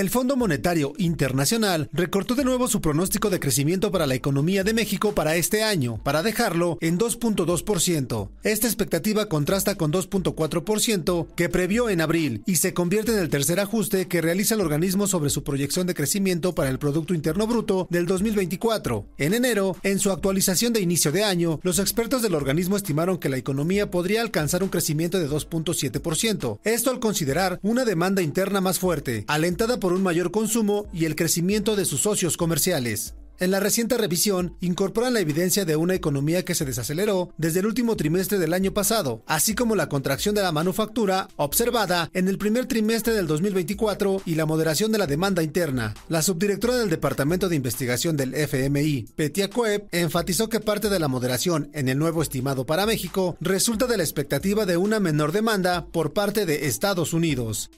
El Fondo Monetario Internacional recortó de nuevo su pronóstico de crecimiento para la economía de México para este año, para dejarlo en 2.2%. Esta expectativa contrasta con 2.4% que previó en abril y se convierte en el tercer ajuste que realiza el organismo sobre su proyección de crecimiento para el Producto Interno Bruto del 2024. En enero, en su actualización de inicio de año, los expertos del organismo estimaron que la economía podría alcanzar un crecimiento de 2.7%. Esto al considerar una demanda interna más fuerte, alentada por un mayor consumo y el crecimiento de sus socios comerciales. En la reciente revisión, incorporan la evidencia de una economía que se desaceleró desde el último trimestre del año pasado, así como la contracción de la manufactura observada en el primer trimestre del 2024 y la moderación de la demanda interna. La subdirectora del Departamento de Investigación del FMI, Petia Cueb, enfatizó que parte de la moderación en el nuevo estimado para México resulta de la expectativa de una menor demanda por parte de Estados Unidos.